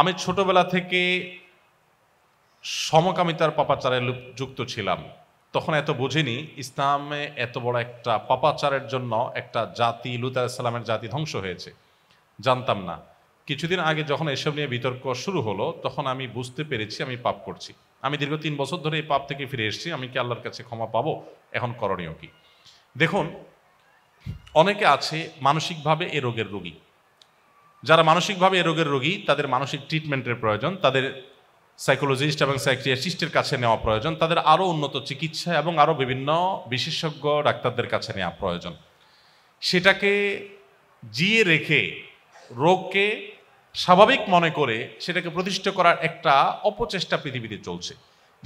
আমি ছোটবেলা থেকে সমকামিতার পাপাচারে যুক্ত ছিলাম তখন এত বুঝিনি ইসলামে এত বড় একটা পাপাচারের জন্য একটা জাতি লুত ইসলামের জাতি ধ্বংস হয়েছে জানতাম না কিছুদিন আগে যখন এসব নিয়ে বিতর্ক শুরু হলো তখন আমি বুঝতে পেরেছি আমি পাপ করছি আমি দীর্ঘ তিন বছর ধরে এই পাপ থেকে ফিরে এসেছি আমি কি আল্লাহর কাছে ক্ষমা পাবো এখন করণীয় কি দেখুন অনেকে আছে মানসিকভাবে এ রোগের রোগী যারা মানসিকভাবে এ রোগের রোগী তাদের মানসিক ট্রিটমেন্টের প্রয়োজন তাদের সাইকোলজিস্ট এবং সাইক্রিয়াটিস্টের কাছে নেওয়া প্রয়োজন তাদের আরও উন্নত চিকিৎসা এবং আরও বিভিন্ন বিশেষজ্ঞ ডাক্তারদের কাছে নেওয়া প্রয়োজন সেটাকে জিয়ে রেখে রোগকে স্বাভাবিক মনে করে সেটাকে প্রতিষ্ঠা করার একটা অপচেষ্টা পৃথিবীতে চলছে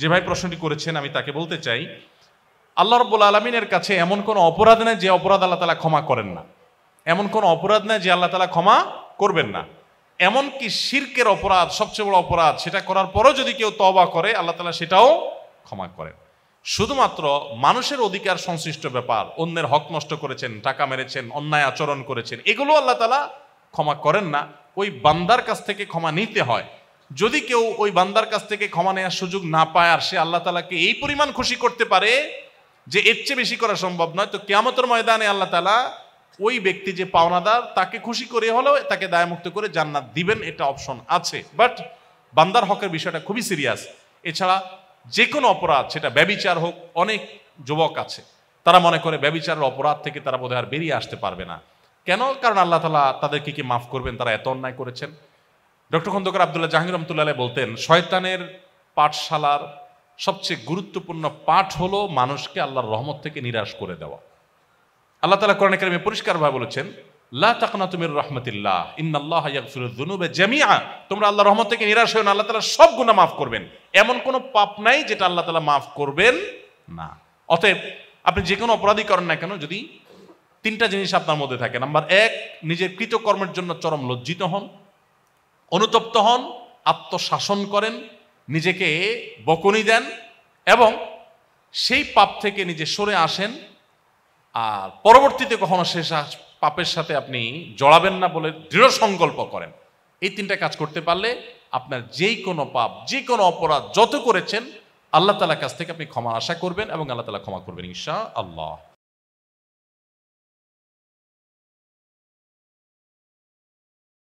যে ভাই প্রশ্নটি করেছেন আমি তাকে বলতে চাই আল্লাহ রব্বুল আলমিনের কাছে এমন কোনো অপরাধ নেই যে অপরাধ আল্লাহ তালা ক্ষমা করেন না এমন কোনো অপরাধ নেই যে আল্লাহ তালা ক্ষমা করবেন না এমনকি শির্কের অপরাধ সবচেয়ে বড় অপরাধ সেটা করার পরও যদি কেউ তবা করে আল্লাহ তালা সেটাও ক্ষমা করেন শুধুমাত্র মানুষের অধিকার সংশ্লিষ্ট ব্যাপার অন্যের হক নষ্ট করেছেন টাকা মেরেছেন অন্যায় আচরণ করেছেন এগুলো আল্লাহ তালা ক্ষমা করেন না ওই বান্দার কাছ থেকে ক্ষমা নিতে হয় যদি কেউ ওই বান্দার কাছ থেকে ক্ষমা নেওয়ার সুযোগ না পায় আর সে আল্লাহ তালাকে এই পরিমাণ খুশি করতে পারে যে এর চেয়ে বেশি করা সম্ভব নয় তো কেমতর ময়দানে আল্লাহ তালা ওই ব্যক্তি যে পাওনাদার তাকে খুশি করে হলেও তাকে দায়মুক্ত করে জান্নাত দিবেন এটা অপশন আছে বাট বান্দার হকের বিষয়টা খুবই সিরিয়াস এছাড়া যে কোনো অপরাধ সেটা ব্যবিচার হোক অনেক যুবক আছে তারা মনে করে ব্যবিচারের অপরাধ থেকে তারা বোধহয় আর বেরিয়ে আসতে পারবে না কেন কারণ আল্লাহ তালা তাদেরকে কি মাফ করবেন তারা এত অন্যায় করেছেন ডক্টর খন্দকার আবদুল্লাহ জাহাঙ্গীর রহমতুল্লাহ বলতেন শয়তানের পাঠশালার সবচেয়ে গুরুত্বপূর্ণ পাঠ হলো মানুষকে আল্লাহর রহমত থেকে নিরাশ করে দেওয়া আল্লাহ তালা কোরআন কারিমে পরিষ্কারভাবে বলেছেন লা তাকনা তুমির রহমতিল্লাহ ইন্নাল্লাহ ইয়াগফিরুদ্দুনুবে জামিআ তোমরা আল্লাহ রহমত থেকে নিরাশ হয়ে না আল্লাহ তালা সব গুনাহ মাফ করবেন এমন কোনো পাপ নাই যেটা আল্লাহ তালা মাফ করবেন না অতএব আপনি যে কোনো অপরাধী করেন না কেন যদি তিনটা জিনিস আপনার মধ্যে থাকে নাম্বার এক নিজের কৃতকর্মের জন্য চরম লজ্জিত হন অনুতপ্ত হন আত্মশাসন করেন নিজেকে বকুনি দেন এবং সেই পাপ থেকে নিজে সরে আসেন আর পরবর্তীতে কখনো শেষ পাপের সাথে আপনি জড়াবেন না বলে দৃঢ় সংকল্প করেন এই তিনটা কাজ করতে পারলে আপনার যেই কোনো পাপ যে কোনো অপরাধ যত করেছেন আল্লাহ তালার কাছ থেকে আপনি ক্ষমা আশা করবেন এবং আল্লাহ তালা ক্ষমা করবেন ঈশা আল্লাহ